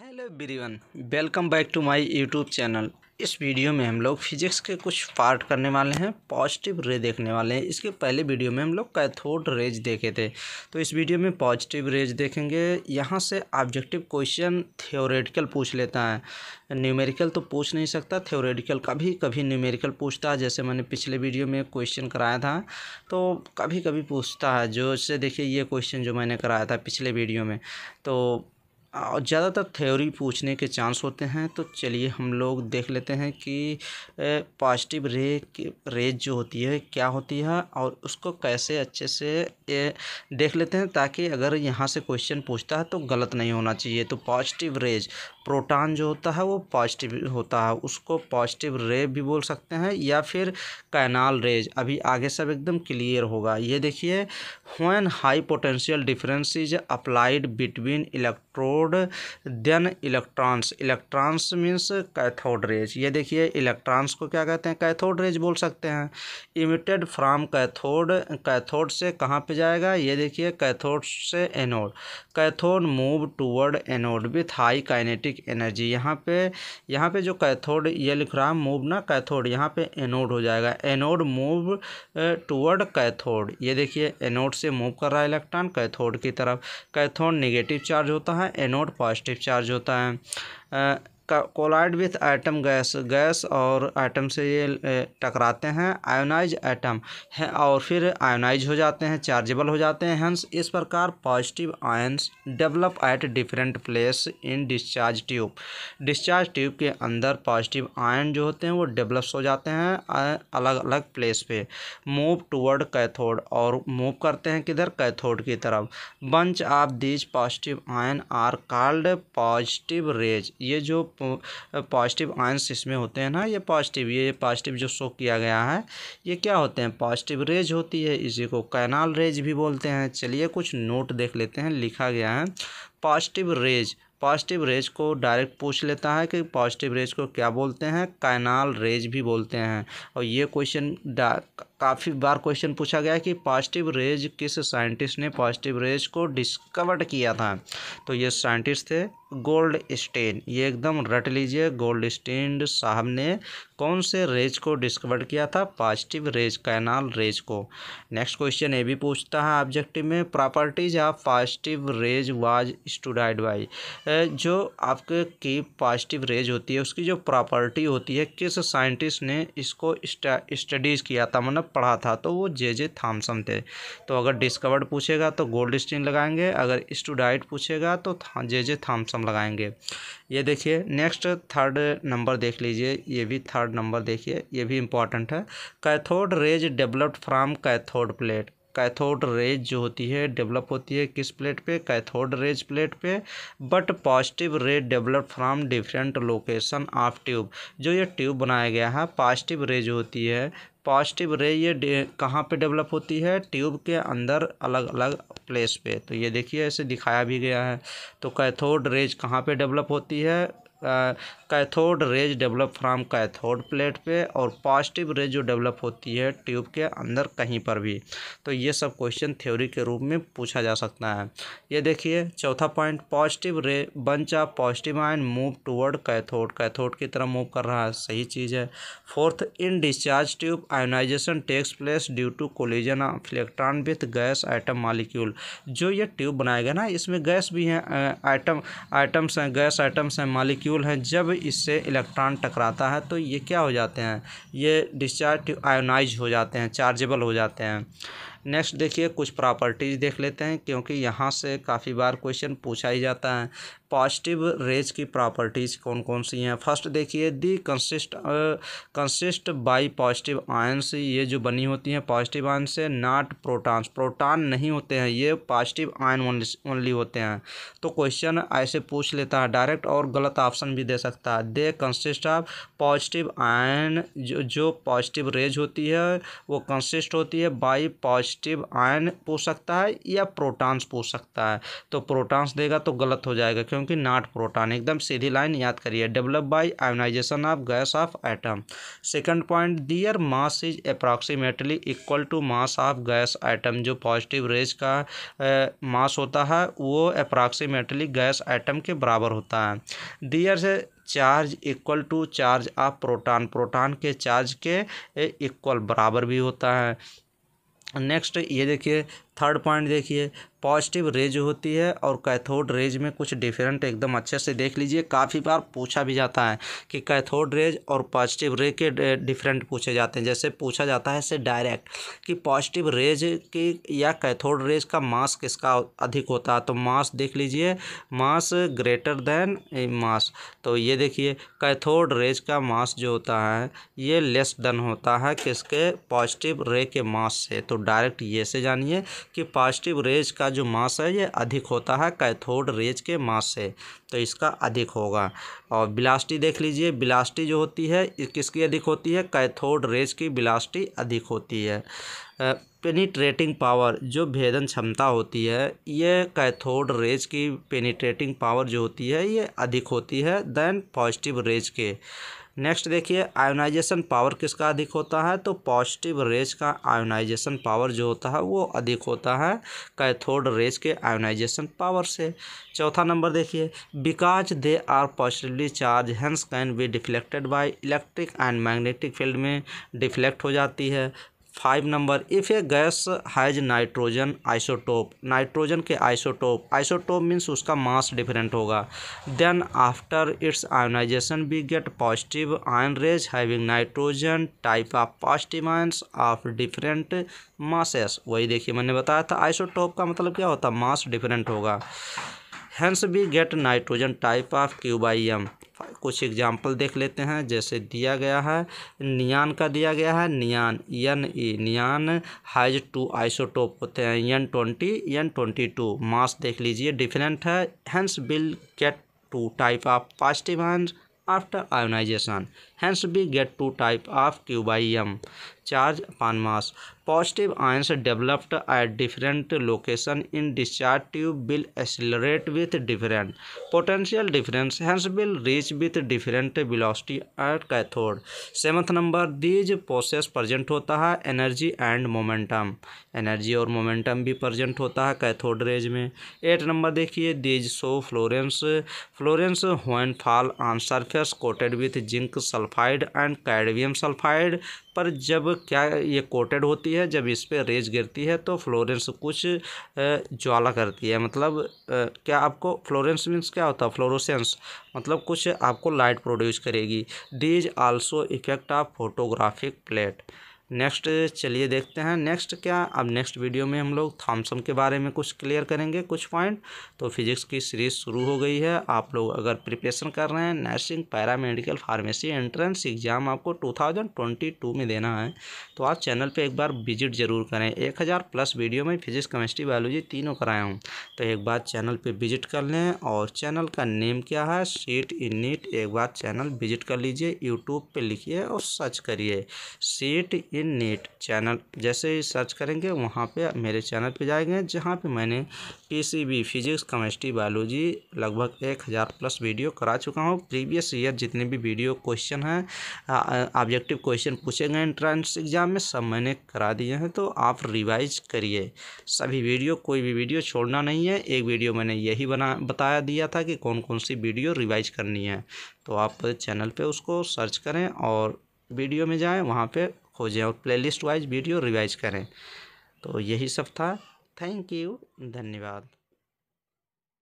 hello everyone welcome back to my YouTube channel इस video में हम लोग फिजिक्स के कुछ पार्ट करने वाले हैं पॉजिटिव रे देखने वाले हैं इसके पहले वीडियो में हम लोग कैथोड रेज देखे थे तो इस वीडियो में पॉजिटिव रेज देखेंगे यहाँ से ऑब्जेक्टिव क्वेश्चन थियोरेटिकल पूछ लेता है न्यूमेरिकल तो पूछ नहीं सकता थियोरेटिकल कभी कभी न्यूमेरिकल पूछता है जैसे मैंने पिछले वीडियो में क्वेश्चन कराया था तो कभी कभी पूछता है जो से देखिए ये क्वेश्चन जो मैंने कराया था पिछले वीडियो में तो ज़्यादातर थ्योरी पूछने के चांस होते हैं तो चलिए हम लोग देख लेते हैं कि पॉजिटिव रे रेज जो होती है क्या होती है और उसको कैसे अच्छे से देख लेते हैं ताकि अगर यहाँ से क्वेश्चन पूछता है तो गलत नहीं होना चाहिए तो पॉजिटिव रेज प्रोटॉन जो होता है वो पॉजिटिव होता है उसको पॉजिटिव रे भी बोल सकते हैं या फिर कैनाल रेज अभी आगे सब एकदम क्लियर होगा ये देखिए one high potential difference is applied between electron electrode then electrons electrons means cathode rays ये देखिए इलेक्ट्रॉन्स को क्या कहते हैं कैथोड रेज बोल सकते हैं इमिटेड फ्राम कैथोड कैथोड से कहाँ पे जाएगा ये देखिए कैथोड से anode cathode move toward anode with high kinetic energy यहाँ पे यहाँ पे जो कैथोड ये लिख रहा मूव ना कैथोड यहाँ पे एनोड हो जाएगा एनोड मूव टूवर्ड कैथोड ये देखिए एनोड से मूव कर रहा है इलेक्ट्रॉन कैथोड की तरफ कैथोड निगेटिव चार्ज होता है एनोड पॉजिटिव चार्ज होता है collide with atom gas gas और आइटम से ये टकराते हैं आयोनाइज आइटम है और फिर आयोनाइज हो जाते हैं चार्जेबल हो जाते हैं हंस इस प्रकार positive ions develop at different place in discharge tube discharge tube के अंदर पॉजिटिव आयन जो होते हैं वो डेवलप्स हो जाते हैं अलग अलग प्लेस पे मूव टूवर्ड कैथोड और मूव करते हैं किधर कैथोड की तरफ bunch of these positive ion are called positive rays ये जो पॉजिटिव आयंस इसमें होते हैं ना ये पॉजिटिव ये पॉजिटिव जो शो किया गया है ये क्या होते हैं पॉजिटिव रेज होती है इसी को कैनाल रेज भी बोलते हैं चलिए कुछ नोट देख लेते हैं लिखा गया है पॉजिटिव रेज पॉजिटिव रेज को डायरेक्ट पूछ लेता है कि पॉजिटिव रेज को क्या बोलते हैं कैनाल रेज भी बोलते हैं और ये क्वेश्चन काफ़ी बार क्वेश्चन पूछा गया कि पॉजिटिव रेज किस साइंटिस्ट ने पॉजिटिव रेज को डिस्कवर्ड किया था तो ये साइंटिस्ट थे गोल्ड स्टेन ये एकदम रट लीजिए गोल्ड स्टेन साहब ने कौन से रेज को डिस्कवर किया था पॉजिटिव रेज कैनाल रेज को नेक्स्ट क्वेश्चन ये भी पूछता है ऑब्जेक्टिव में properties of positive rays was studied by जो आपके की पॉजिटिव रेज होती है उसकी जो प्रॉपर्टी होती है किस साइंटिस्ट ने इसको स्टडीज़ किया था मतलब पढ़ा था तो वो जे जे थामसम थे तो अगर डिस्कवर्ड पूछेगा तो गोल्ड स्टेन लगाएंगे अगर स्टूडाइड पूछेगा तो जे जे थामसम हम लगाएंगे ये देखिए नेक्स्ट थर्ड नंबर देख लीजिए ये भी थर्ड नंबर देखिए ये भी इम्पॉर्टेंट है cathode rays developed from cathode plate cathode rays जो होती है डेवलप होती है किस प्लेट पे कैथोड रेज प्लेट पे but positive rays develop from different location of tube जो ये ट्यूब बनाया गया है पॉजिटिव रेज होती है पॉजिटिव रे ये कहाँ पे डेवलप होती है ट्यूब के अंदर अलग अलग प्लेस पे तो ये देखिए ऐसे दिखाया भी गया है तो कैथोड रेज कहाँ पे डेवलप होती है cathode rays develop from cathode plate पे और पॉजिटिव रेज जो डेवलप होती है ट्यूब के अंदर कहीं पर भी तो ये सब क्वेश्चन थ्योरी के रूप में पूछा जा सकता है ये देखिए चौथा point positive ray bunch of positive ion move toward cathode cathode की तरफ मूव कर रहा है सही चीज़ है fourth in discharge tube ionization takes place due to collision of electron with gas atom molecule जो ये ट्यूब बनाएगा ना इसमें गैस भी हैं आइटम आइटम्स हैं गैस आइटम्स हैं मालिक्यूल मॉलिक्यूल हैं जब इससे इलेक्ट्रॉन टकराता है तो ये क्या हो जाते हैं ये डिस्चार्ज आयोनाइज हो जाते हैं चार्जेबल हो जाते हैं नेक्स्ट देखिए कुछ प्रॉपर्टीज़ देख लेते हैं क्योंकि यहाँ से काफ़ी बार क्वेश्चन पूछा ही जाता है पॉजिटिव रेज की प्रॉपर्टीज़ कौन कौन सी हैं फर्स्ट देखिए the consist consist by positive ions ये जो बनी होती हैं पॉजिटिव आयन से नॉट प्रोटॉन्स प्रोटॉन नहीं होते हैं ये पॉजिटिव आयन ओनली होते हैं तो क्वेश्चन ऐसे पूछ लेता है डायरेक्ट और गलत ऑप्शन भी दे सकता है they consist of positive ion जो जो पॉजिटिव रेज होती है वो कंसिस्ट होती है बाई पॉजिटिव आयन पूछ सकता है या प्रोटॉन्स पूछ सकता है तो प्रोटॉन्स देगा तो गलत हो जाएगा क्यों क्योंकि नॉट प्रोटॉन एकदम सीधी लाइन याद करिए develop by ionization of gas of atom second point their mass is approximately equal to mass of gas atom जो पॉजिटिव रेज का मास uh, होता है वो अप्रॉक्सीमेटली गैस आइटम के बराबर होता है दियर से charge equal to charge of proton proton के चार्ज के इक्वल बराबर भी होता है नेक्स्ट ये देखिए थर्ड पॉइंट देखिए पॉजिटिव रेज होती है और कैथोड रेज में कुछ डिफरेंट एकदम अच्छे से देख लीजिए काफ़ी बार पूछा भी जाता है कि कैथोड रेज और पॉजिटिव रे के डिफरेंट पूछे जाते हैं जैसे पूछा जाता है से डायरेक्ट कि पॉजिटिव रेज की या कैथोड रेज का मास किसका अधिक होता है तो मास देख लीजिए मास ग्रेटर देन मास तो ये देखिए कैथोड रेज का मास जो होता है ये लेस देन होता है किसके पॉजिटिव रे के मास से तो डायरेक्ट ये से जानिए कि पॉजिटिव रेज का जो मास है ये अधिक होता है कैथोड रेज के मास से तो इसका अधिक होगा और बिलास्टी देख लीजिए बिलास्टी जो होती है किसकी अधिक होती है कैथोड रेज की बिलास्टी अधिक होती है पेनिट्रेटिंग पावर जो भेदन क्षमता होती है ये कैथोड रेज की पेनिट्रेटिंग पावर जो होती है ये अधिक होती है देन पॉजिटिव रेज के नेक्स्ट देखिए आयोनाइजेशन पावर किसका अधिक होता है तो पॉजिटिव रेज का आयोनाइजेशन पावर जो होता है वो अधिक होता है कैथोड रेज के आयोनाइजेशन पावर से चौथा नंबर देखिए because they are positively charged hence can be deflected by electric and magnetic field में डिफ्लेक्ट हो जाती है five number if a gas has nitrogen isotope nitrogen के आइसोटोप आइसोटोप मीन्स उसका मास डिफरेंट होगा then after its ionization we get positive ion rays having nitrogen type of positive ions of different masses वही देखिए मैंने बताया था isotope का मतलब क्या होता मास डिफरेंट होगा hence we get nitrogen type of Q by M कुछ एग्जाम्पल देख लेते हैं जैसे दिया गया है नियान का दिया गया है neon N E e, neon has two isotope होते हैं N twenty N twenty two mass देख लीजिए डिफरेंट है hence will get two type of positive ion after ionization hence we get two type of Q by M charge upon mass positive ions developed at different location in discharge tube will accelerate with different potential difference hence will reach with different velocity at cathode seventh number these process present होता है energy and momentum energy और momentum भी present होता है cathode rays में eight number देखिए these show fluorescence fluorescence when fall on surface coated with zinc sulphide and cadmium sulphide पर जब क्या ये कोटेड होती है जब इस पर रेज गिरती है तो फ्लोरेंस कुछ ज्वाला करती है मतलब क्या आपको फ्लोरेंस मीन्स क्या होता है फ्लोरोसेंस मतलब कुछ आपको लाइट प्रोड्यूस करेगी is also effect of photographic plate next चलिए देखते हैं नेक्स्ट क्या अब नेक्स्ट वीडियो में हम लोग थॉमसम के बारे में कुछ क्लियर करेंगे कुछ पॉइंट तो फिजिक्स की सीरीज शुरू हो गई है आप लोग अगर प्रिपरेशन कर रहे हैं nursing para medical pharmacy entrance exam आपको 2022 में देना है तो आप चैनल पे एक बार विजिट जरूर करें एक हज़ार प्लस वीडियो में फिजिक्स केमिस्ट्री बायोलॉजी तीनों कराया हूँ तो एक बार चैनल पर विजिट कर लें और चैनल का नेम क्या है सीट इन नीट एक बार चैनल विजिट कर लीजिए यूट्यूब पर लिखिए और सर्च करिए सीट ये नेट चैनल जैसे ही सर्च करेंगे वहाँ पे मेरे चैनल पे जाएंगे जहाँ पे मैंने पीसीबी फिजिक्स केमिस्ट्री बायोलॉजी लगभग एक हज़ार प्लस वीडियो करा चुका हूँ प्रीवियस ईयर जितने भी वीडियो क्वेश्चन हैं ऑब्जेक्टिव क्वेश्चन पूछे गए एंट्रेंस एग्ज़ाम में सब मैंने करा दिए हैं तो आप रिवाइज करिए सभी वीडियो कोई भी वीडियो छोड़ना नहीं है एक वीडियो मैंने यही बना बताया दिया था कि कौन कौन सी वीडियो रिवाइज करनी है तो आप चैनल पर उसको सर्च करें और वीडियो में जाएं वहाँ पे खोजें और प्लेलिस्ट वाइज वीडियो रिवाइज करें तो यही सब था थैंक यू धन्यवाद